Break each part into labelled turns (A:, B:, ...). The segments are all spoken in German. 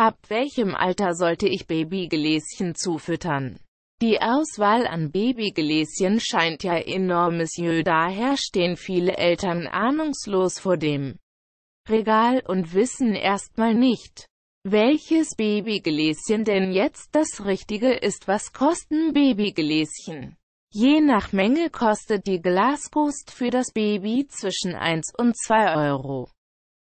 A: Ab welchem Alter sollte ich Babygläschen zufüttern? Die Auswahl an Babygläschen scheint ja enormes Jö, daher stehen viele Eltern ahnungslos vor dem Regal und wissen erstmal nicht, welches Babygläschen denn jetzt das Richtige ist, was kosten Babygläschen? Je nach Menge kostet die Glasgust für das Baby zwischen 1 und 2 Euro.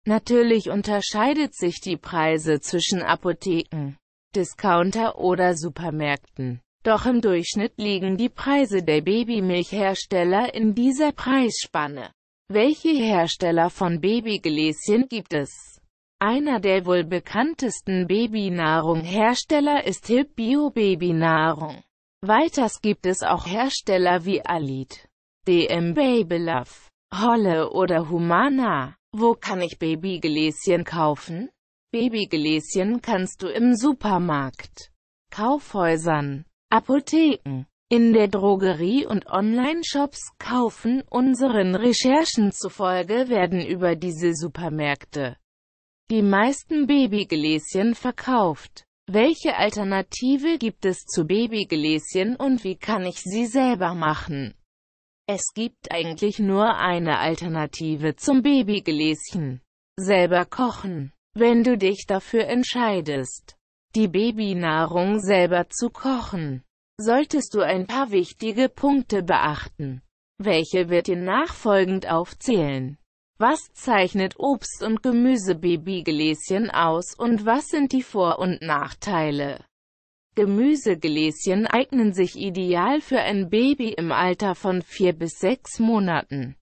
A: Natürlich unterscheidet sich die Preise zwischen Apotheken, Discounter oder Supermärkten. Doch im Durchschnitt liegen die Preise der Babymilchhersteller in dieser Preisspanne. Welche Hersteller von Babygläschen gibt es? Einer der wohl bekanntesten Babynahrunghersteller ist Hip Bio Babynahrung. Weiters gibt es auch Hersteller wie Alit, DM Babylove, Holle oder Humana. Wo kann ich Babygläschen kaufen? Babygläschen kannst du im Supermarkt, Kaufhäusern, Apotheken, in der Drogerie und Online-Shops kaufen. Unseren Recherchen zufolge werden über diese Supermärkte die meisten Babygläschen verkauft. Welche Alternative gibt es zu Babygläschen und wie kann ich sie selber machen? Es gibt eigentlich nur eine Alternative zum Babygläschen. Selber kochen. Wenn du dich dafür entscheidest, die Babynahrung selber zu kochen, solltest du ein paar wichtige Punkte beachten. Welche wird dir nachfolgend aufzählen? Was zeichnet Obst- und Gemüsebabygläschen aus und was sind die Vor- und Nachteile? Gemüsegläschen eignen sich ideal für ein Baby im Alter von 4 bis 6 Monaten.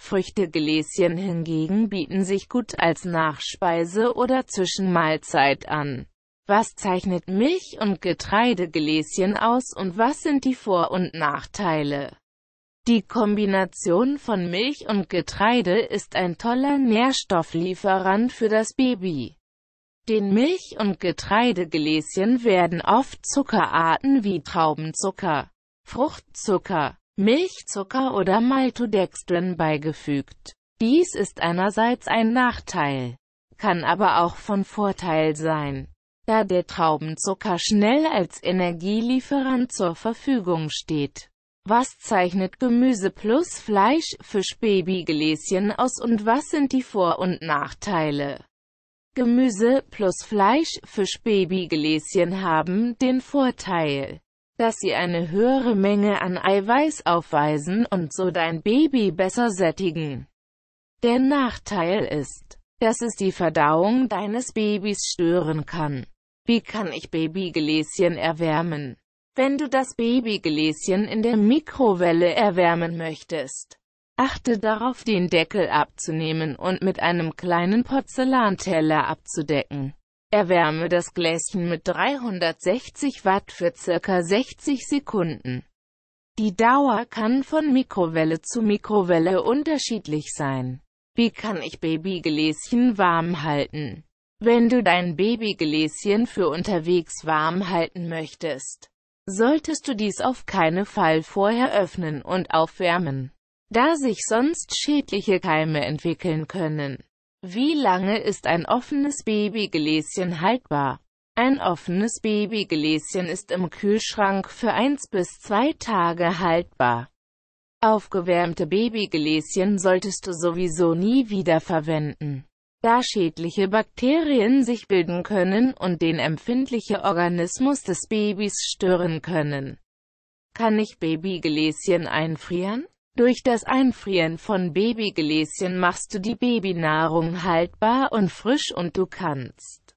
A: Früchtegläschen hingegen bieten sich gut als Nachspeise oder Zwischenmahlzeit an. Was zeichnet Milch- und Getreidegläschen aus und was sind die Vor- und Nachteile? Die Kombination von Milch und Getreide ist ein toller Nährstofflieferant für das Baby. Den Milch- und Getreidegläschen werden oft Zuckerarten wie Traubenzucker, Fruchtzucker, Milchzucker oder Maltodextrin beigefügt. Dies ist einerseits ein Nachteil, kann aber auch von Vorteil sein, da der Traubenzucker schnell als Energielieferant zur Verfügung steht. Was zeichnet Gemüse plus Fleisch, Fisch Babygläschen aus und was sind die Vor- und Nachteile? Gemüse plus Fleisch, Fischbabygläschen haben den Vorteil, dass sie eine höhere Menge an Eiweiß aufweisen und so dein Baby besser sättigen. Der Nachteil ist, dass es die Verdauung deines Babys stören kann. Wie kann ich Babygläschen erwärmen? Wenn du das Babygläschen in der Mikrowelle erwärmen möchtest, Achte darauf, den Deckel abzunehmen und mit einem kleinen Porzellanteller abzudecken. Erwärme das Gläschen mit 360 Watt für ca. 60 Sekunden. Die Dauer kann von Mikrowelle zu Mikrowelle unterschiedlich sein. Wie kann ich Babygläschen warm halten? Wenn du dein Babygläschen für unterwegs warm halten möchtest, solltest du dies auf keinen Fall vorher öffnen und aufwärmen da sich sonst schädliche Keime entwickeln können. Wie lange ist ein offenes Babygläschen haltbar? Ein offenes Babygläschen ist im Kühlschrank für 1 bis 2 Tage haltbar. Aufgewärmte Babygläschen solltest du sowieso nie wieder verwenden, da schädliche Bakterien sich bilden können und den empfindlichen Organismus des Babys stören können. Kann ich Babygläschen einfrieren? Durch das Einfrieren von Babygläschen machst du die Babynahrung haltbar und frisch und du kannst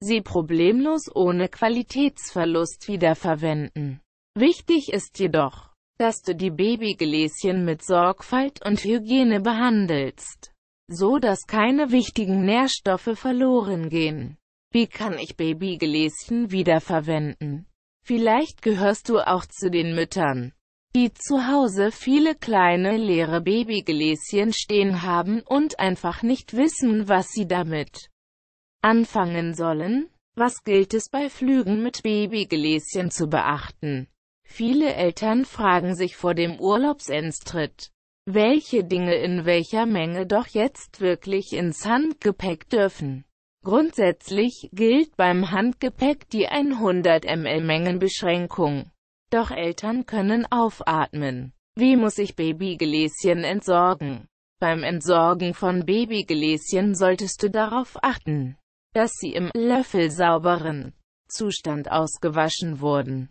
A: sie problemlos ohne Qualitätsverlust wiederverwenden. Wichtig ist jedoch, dass du die Babygläschen mit Sorgfalt und Hygiene behandelst, so dass keine wichtigen Nährstoffe verloren gehen. Wie kann ich Babygläschen wiederverwenden? Vielleicht gehörst du auch zu den Müttern, die zu Hause viele kleine leere Babygläschen stehen haben und einfach nicht wissen, was sie damit anfangen sollen? Was gilt es bei Flügen mit Babygläschen zu beachten? Viele Eltern fragen sich vor dem Urlaubsenstritt, welche Dinge in welcher Menge doch jetzt wirklich ins Handgepäck dürfen. Grundsätzlich gilt beim Handgepäck die 100 ml Mengenbeschränkung. Doch Eltern können aufatmen. Wie muss ich Babygläschen entsorgen? Beim Entsorgen von Babygläschen solltest du darauf achten, dass sie im Löffel sauberen Zustand ausgewaschen wurden.